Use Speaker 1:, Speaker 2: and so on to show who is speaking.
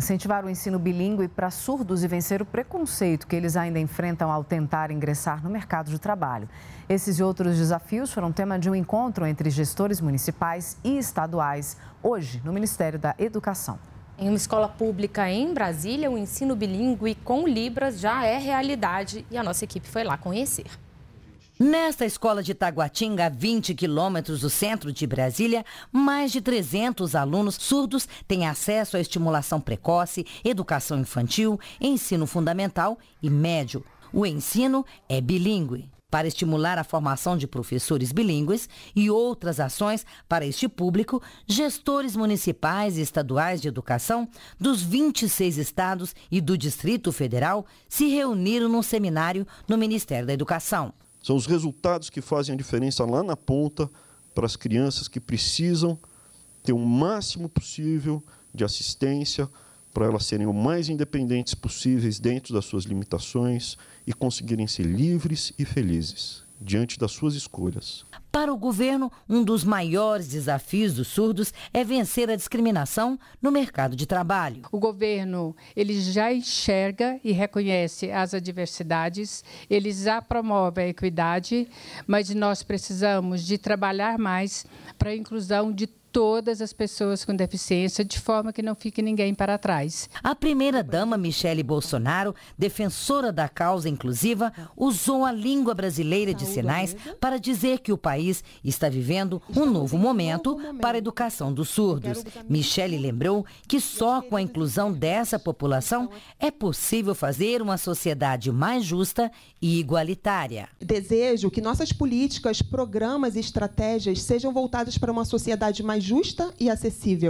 Speaker 1: Incentivar o ensino bilíngue para surdos e vencer o preconceito que eles ainda enfrentam ao tentar ingressar no mercado de trabalho. Esses e outros desafios foram tema de um encontro entre gestores municipais e estaduais, hoje no Ministério da Educação. Em uma
Speaker 2: escola pública em Brasília, o ensino bilíngue com Libras já é realidade e a nossa equipe foi lá conhecer.
Speaker 3: Nesta escola de Taguatinga, a 20 quilômetros do centro de Brasília, mais de 300 alunos surdos têm acesso à estimulação precoce, educação infantil, ensino fundamental e médio. O ensino é bilíngue. Para estimular a formação de professores bilíngues e outras ações para este público, gestores municipais e estaduais de educação dos 26 estados e do Distrito Federal se reuniram num seminário no
Speaker 4: Ministério da Educação. São os resultados que fazem a diferença lá na ponta para as crianças que precisam ter o máximo possível de assistência para elas serem o mais independentes possíveis dentro das suas limitações e conseguirem ser livres e felizes diante das suas escolhas.
Speaker 3: Para o governo, um dos
Speaker 2: maiores desafios dos surdos é vencer a discriminação no mercado de trabalho. O governo, ele já enxerga e reconhece as adversidades, ele já promove a equidade, mas nós precisamos de trabalhar mais para a inclusão de todas as pessoas com deficiência, de forma que não fique ninguém para trás.
Speaker 3: A primeira-dama Michele Bolsonaro, defensora da causa inclusiva, usou a língua brasileira de sinais para dizer que o país está vivendo um novo momento para a educação dos surdos. Michele lembrou que só com a é inclusão dessa população então, é, é possível fazer uma sociedade mais justa
Speaker 4: e igualitária. Desejo que nossas políticas, programas e estratégias sejam voltadas para uma sociedade mais justa e acessível.